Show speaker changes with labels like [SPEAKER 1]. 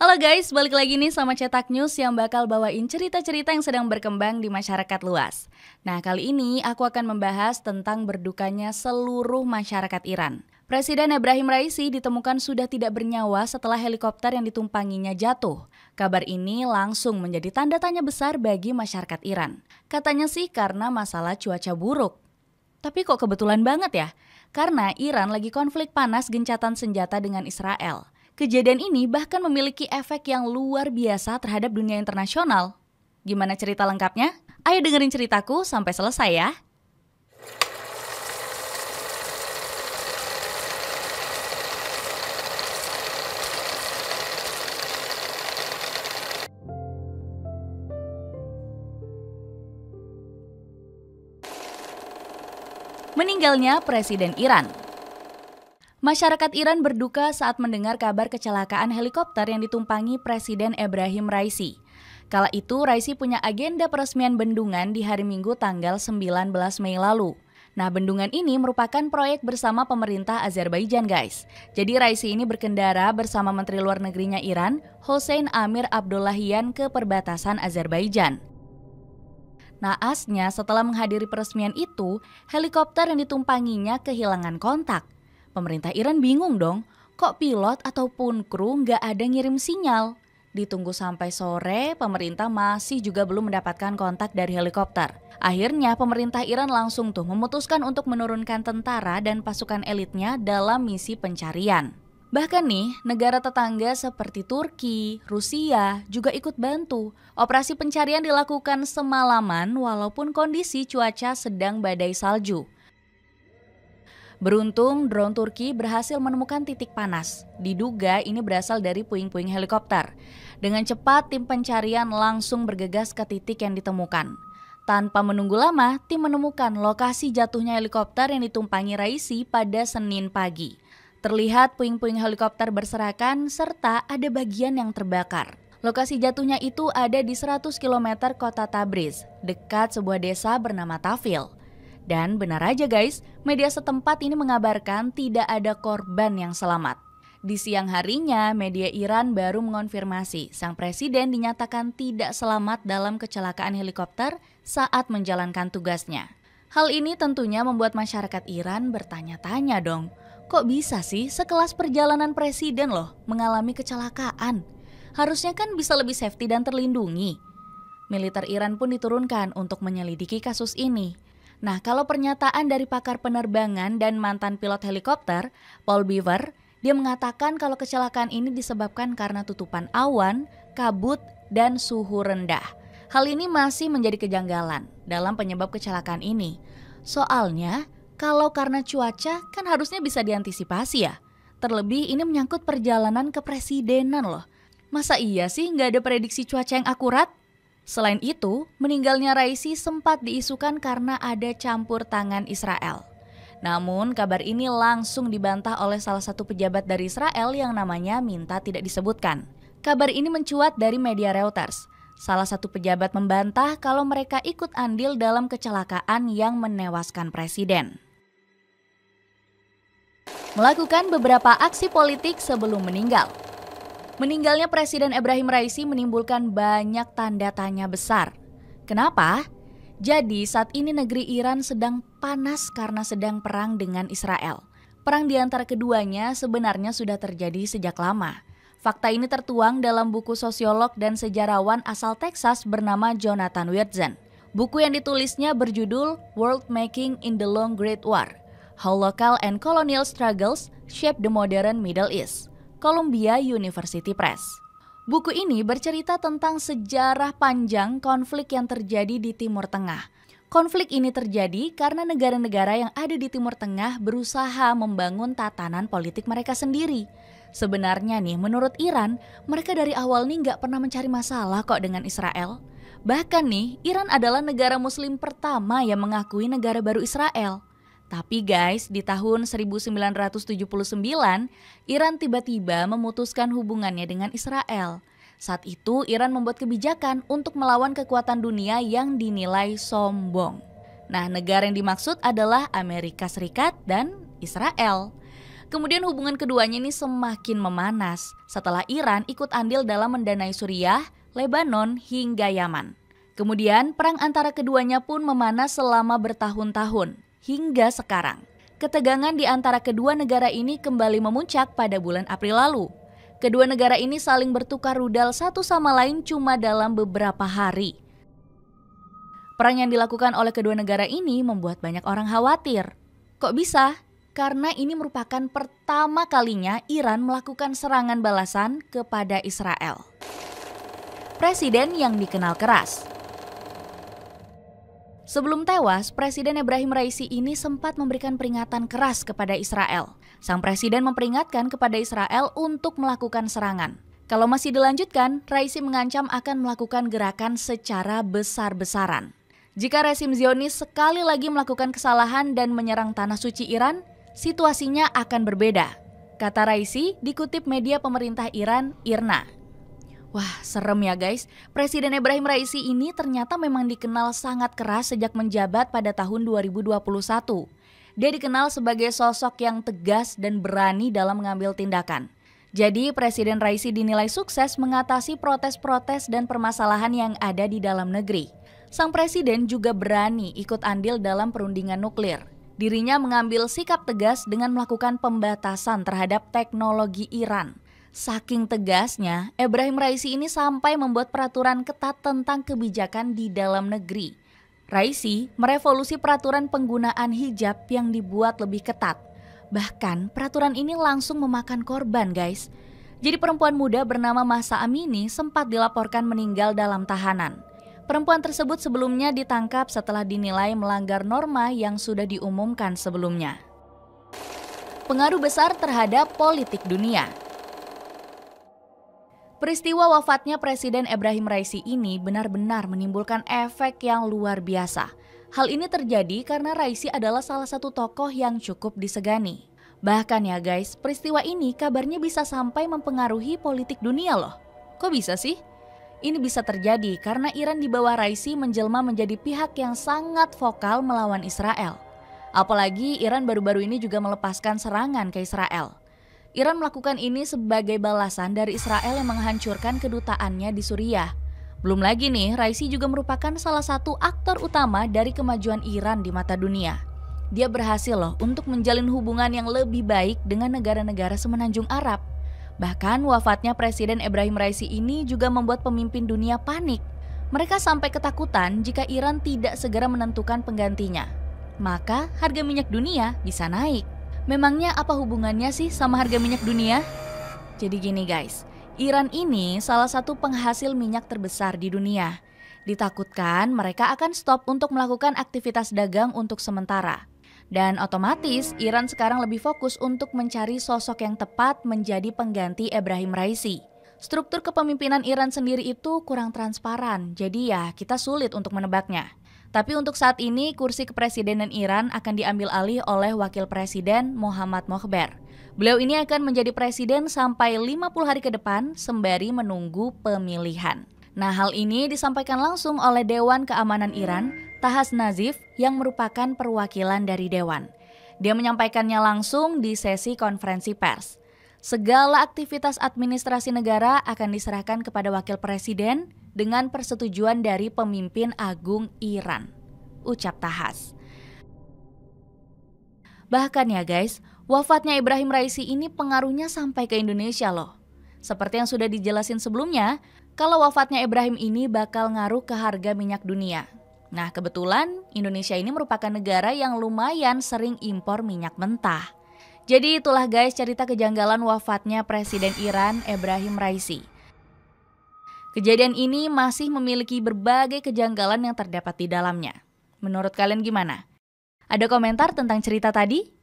[SPEAKER 1] Halo guys, balik lagi nih sama Cetak News yang bakal bawain cerita-cerita yang sedang berkembang di masyarakat luas. Nah, kali ini aku akan membahas tentang berdukanya seluruh masyarakat Iran. Presiden Ibrahim Raisi ditemukan sudah tidak bernyawa setelah helikopter yang ditumpanginya jatuh. Kabar ini langsung menjadi tanda tanya besar bagi masyarakat Iran. Katanya sih karena masalah cuaca buruk. Tapi kok kebetulan banget ya? Karena Iran lagi konflik panas gencatan senjata dengan Israel. Kejadian ini bahkan memiliki efek yang luar biasa terhadap dunia internasional. Gimana cerita lengkapnya? Ayo dengerin ceritaku sampai selesai ya. meninggalnya Presiden Iran. Masyarakat Iran berduka saat mendengar kabar kecelakaan helikopter yang ditumpangi Presiden Ebrahim Raisi. Kala itu, Raisi punya agenda peresmian bendungan di hari Minggu tanggal 19 Mei lalu. Nah, bendungan ini merupakan proyek bersama pemerintah Azerbaijan, guys. Jadi Raisi ini berkendara bersama Menteri Luar Negerinya Iran, Hossein Amir Abdullahian ke perbatasan Azerbaijan. Naasnya, setelah menghadiri peresmian itu, helikopter yang ditumpanginya kehilangan kontak – Pemerintah Iran bingung dong, kok pilot ataupun kru nggak ada ngirim sinyal. Ditunggu sampai sore, pemerintah masih juga belum mendapatkan kontak dari helikopter. Akhirnya, pemerintah Iran langsung tuh memutuskan untuk menurunkan tentara dan pasukan elitnya dalam misi pencarian. Bahkan nih, negara tetangga seperti Turki, Rusia juga ikut bantu. Operasi pencarian dilakukan semalaman walaupun kondisi cuaca sedang badai salju. Beruntung, drone Turki berhasil menemukan titik panas. Diduga ini berasal dari puing-puing helikopter. Dengan cepat, tim pencarian langsung bergegas ke titik yang ditemukan. Tanpa menunggu lama, tim menemukan lokasi jatuhnya helikopter yang ditumpangi Raisi pada Senin pagi. Terlihat puing-puing helikopter berserakan serta ada bagian yang terbakar. Lokasi jatuhnya itu ada di 100 km kota Tabriz, dekat sebuah desa bernama Tafil. Dan benar aja guys, media setempat ini mengabarkan tidak ada korban yang selamat. Di siang harinya, media Iran baru mengonfirmasi sang presiden dinyatakan tidak selamat dalam kecelakaan helikopter saat menjalankan tugasnya. Hal ini tentunya membuat masyarakat Iran bertanya-tanya dong, kok bisa sih sekelas perjalanan presiden loh mengalami kecelakaan? Harusnya kan bisa lebih safety dan terlindungi. Militer Iran pun diturunkan untuk menyelidiki kasus ini. Nah, kalau pernyataan dari pakar penerbangan dan mantan pilot helikopter, Paul Beaver, dia mengatakan kalau kecelakaan ini disebabkan karena tutupan awan, kabut, dan suhu rendah. Hal ini masih menjadi kejanggalan dalam penyebab kecelakaan ini. Soalnya, kalau karena cuaca kan harusnya bisa diantisipasi ya. Terlebih ini menyangkut perjalanan kepresidenan loh. Masa iya sih nggak ada prediksi cuaca yang akurat? Selain itu, meninggalnya Raisi sempat diisukan karena ada campur tangan Israel. Namun, kabar ini langsung dibantah oleh salah satu pejabat dari Israel yang namanya minta tidak disebutkan. Kabar ini mencuat dari media Reuters. Salah satu pejabat membantah kalau mereka ikut andil dalam kecelakaan yang menewaskan presiden. Melakukan beberapa aksi politik sebelum meninggal, Meninggalnya Presiden Ibrahim Raisi menimbulkan banyak tanda tanya besar. Kenapa? Jadi saat ini negeri Iran sedang panas karena sedang perang dengan Israel. Perang di antara keduanya sebenarnya sudah terjadi sejak lama. Fakta ini tertuang dalam buku sosiolog dan sejarawan asal Texas bernama Jonathan Wirtzen. Buku yang ditulisnya berjudul World Making in the Long Great War, How Local and Colonial Struggles Shape the Modern Middle East. Columbia University Press. Buku ini bercerita tentang sejarah panjang konflik yang terjadi di Timur Tengah. Konflik ini terjadi karena negara-negara yang ada di Timur Tengah berusaha membangun tatanan politik mereka sendiri. Sebenarnya nih, menurut Iran, mereka dari awal nih nggak pernah mencari masalah kok dengan Israel. Bahkan nih, Iran adalah negara muslim pertama yang mengakui negara baru Israel. Tapi guys, di tahun 1979, Iran tiba-tiba memutuskan hubungannya dengan Israel. Saat itu Iran membuat kebijakan untuk melawan kekuatan dunia yang dinilai sombong. Nah, negara yang dimaksud adalah Amerika Serikat dan Israel. Kemudian hubungan keduanya ini semakin memanas setelah Iran ikut andil dalam mendanai Suriah, Lebanon hingga Yaman. Kemudian perang antara keduanya pun memanas selama bertahun-tahun hingga sekarang. Ketegangan di antara kedua negara ini kembali memuncak pada bulan April lalu. Kedua negara ini saling bertukar rudal satu sama lain cuma dalam beberapa hari. Perang yang dilakukan oleh kedua negara ini membuat banyak orang khawatir. Kok bisa? Karena ini merupakan pertama kalinya Iran melakukan serangan balasan kepada Israel. Presiden yang dikenal keras, Sebelum tewas, Presiden Ibrahim Raisi ini sempat memberikan peringatan keras kepada Israel. Sang presiden memperingatkan kepada Israel untuk melakukan serangan. Kalau masih dilanjutkan, Raisi mengancam akan melakukan gerakan secara besar-besaran. Jika rezim Zionis sekali lagi melakukan kesalahan dan menyerang tanah suci Iran, situasinya akan berbeda. Kata Raisi dikutip media pemerintah Iran, IRNA. Wah, serem ya guys. Presiden Ibrahim Raisi ini ternyata memang dikenal sangat keras sejak menjabat pada tahun 2021. Dia dikenal sebagai sosok yang tegas dan berani dalam mengambil tindakan. Jadi, Presiden Raisi dinilai sukses mengatasi protes-protes dan permasalahan yang ada di dalam negeri. Sang presiden juga berani ikut andil dalam perundingan nuklir. Dirinya mengambil sikap tegas dengan melakukan pembatasan terhadap teknologi Iran Saking tegasnya, Ibrahim Raisi ini sampai membuat peraturan ketat tentang kebijakan di dalam negeri. Raisi merevolusi peraturan penggunaan hijab yang dibuat lebih ketat. Bahkan peraturan ini langsung memakan korban guys. Jadi perempuan muda bernama Masa Amini sempat dilaporkan meninggal dalam tahanan. Perempuan tersebut sebelumnya ditangkap setelah dinilai melanggar norma yang sudah diumumkan sebelumnya. Pengaruh besar terhadap politik dunia – Peristiwa wafatnya Presiden Ibrahim Raisi ini benar-benar menimbulkan efek yang luar biasa. Hal ini terjadi karena Raisi adalah salah satu tokoh yang cukup disegani. Bahkan ya guys, peristiwa ini kabarnya bisa sampai mempengaruhi politik dunia loh. Kok bisa sih? Ini bisa terjadi karena Iran di bawah Raisi menjelma menjadi pihak yang sangat vokal melawan Israel. Apalagi Iran baru-baru ini juga melepaskan serangan ke Israel. Iran melakukan ini sebagai balasan dari Israel yang menghancurkan kedutaannya di Suriah. Belum lagi nih, Raisi juga merupakan salah satu aktor utama dari kemajuan Iran di mata dunia. Dia berhasil loh untuk menjalin hubungan yang lebih baik dengan negara-negara semenanjung Arab. Bahkan wafatnya Presiden Ibrahim Raisi ini juga membuat pemimpin dunia panik. Mereka sampai ketakutan jika Iran tidak segera menentukan penggantinya. Maka harga minyak dunia bisa naik. Memangnya apa hubungannya sih sama harga minyak dunia? Jadi gini guys, Iran ini salah satu penghasil minyak terbesar di dunia. Ditakutkan mereka akan stop untuk melakukan aktivitas dagang untuk sementara. Dan otomatis Iran sekarang lebih fokus untuk mencari sosok yang tepat menjadi pengganti Ibrahim Raisi. Struktur kepemimpinan Iran sendiri itu kurang transparan, jadi ya kita sulit untuk menebaknya. Tapi untuk saat ini kursi kepresidenan Iran akan diambil alih oleh Wakil Presiden Muhammad Mohber. Beliau ini akan menjadi presiden sampai 50 hari ke depan sembari menunggu pemilihan. Nah, hal ini disampaikan langsung oleh Dewan Keamanan Iran, Tahas Nazif, yang merupakan perwakilan dari dewan. Dia menyampaikannya langsung di sesi konferensi pers. Segala aktivitas administrasi negara akan diserahkan kepada wakil presiden dengan persetujuan dari pemimpin agung Iran, ucap Tahas. Bahkan ya guys, wafatnya Ibrahim Raisi ini pengaruhnya sampai ke Indonesia loh. Seperti yang sudah dijelasin sebelumnya, kalau wafatnya Ibrahim ini bakal ngaruh ke harga minyak dunia. Nah, kebetulan Indonesia ini merupakan negara yang lumayan sering impor minyak mentah. Jadi itulah guys cerita kejanggalan wafatnya Presiden Iran Ibrahim Raisi. Kejadian ini masih memiliki berbagai kejanggalan yang terdapat di dalamnya. Menurut kalian gimana? Ada komentar tentang cerita tadi?